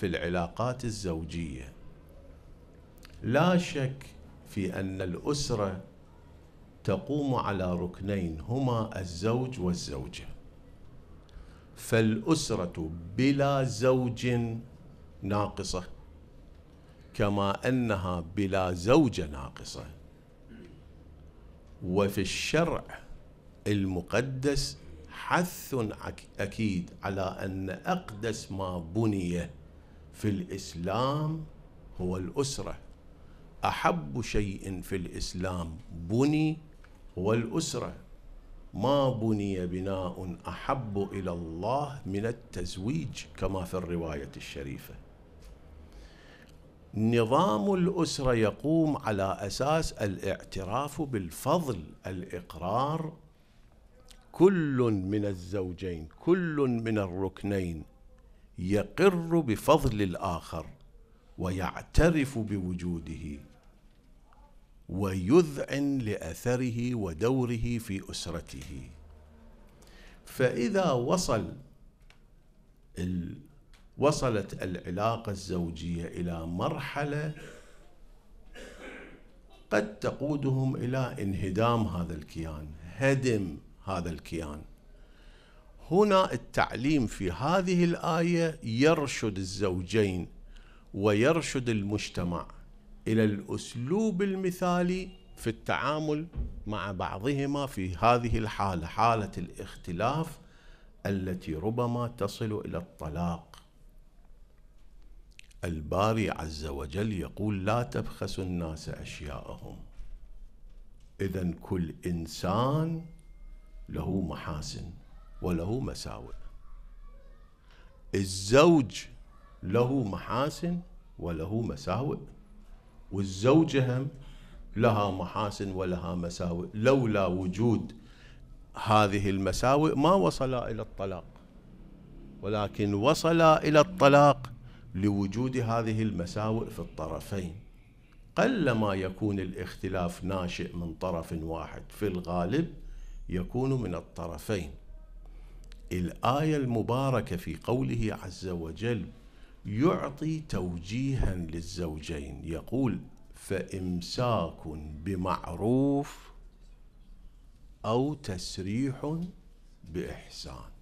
في العلاقات الزوجيه لا شك في ان الاسره تقوم على ركنين هما الزوج والزوجه فالاسره بلا زوج ناقصه كما انها بلا زوجه ناقصه وفي الشرع المقدس حث اكيد على ان اقدس ما بني في الإسلام هو الأسرة أحب شيء في الإسلام بني هو الأسرة ما بني بناء أحب إلى الله من التزويج كما في الرواية الشريفة نظام الأسرة يقوم على أساس الاعتراف بالفضل الإقرار كل من الزوجين كل من الركنين يقر بفضل الآخر ويعترف بوجوده ويذعن لأثره ودوره في أسرته فإذا وصل ال وصلت العلاقة الزوجية إلى مرحلة قد تقودهم إلى انهدام هذا الكيان هدم هذا الكيان هنا التعليم في هذه الايه يرشد الزوجين ويرشد المجتمع الى الاسلوب المثالي في التعامل مع بعضهما في هذه الحاله حاله الاختلاف التي ربما تصل الى الطلاق الباري عز وجل يقول لا تبخسوا الناس اشياءهم اذا كل انسان له محاسن وله مساوئ الزوج له محاسن وله مساوئ والزوجة هم لها محاسن ولها مساوئ لولا وجود هذه المساوئ ما وصلا إلى الطلاق ولكن وصلا إلى الطلاق لوجود هذه المساوئ في الطرفين قلما يكون الاختلاف ناشئ من طرف واحد في الغالب يكون من الطرفين الآية المباركة في قوله عز وجل يعطي توجيها للزوجين يقول فإمساك بمعروف أو تسريح بإحسان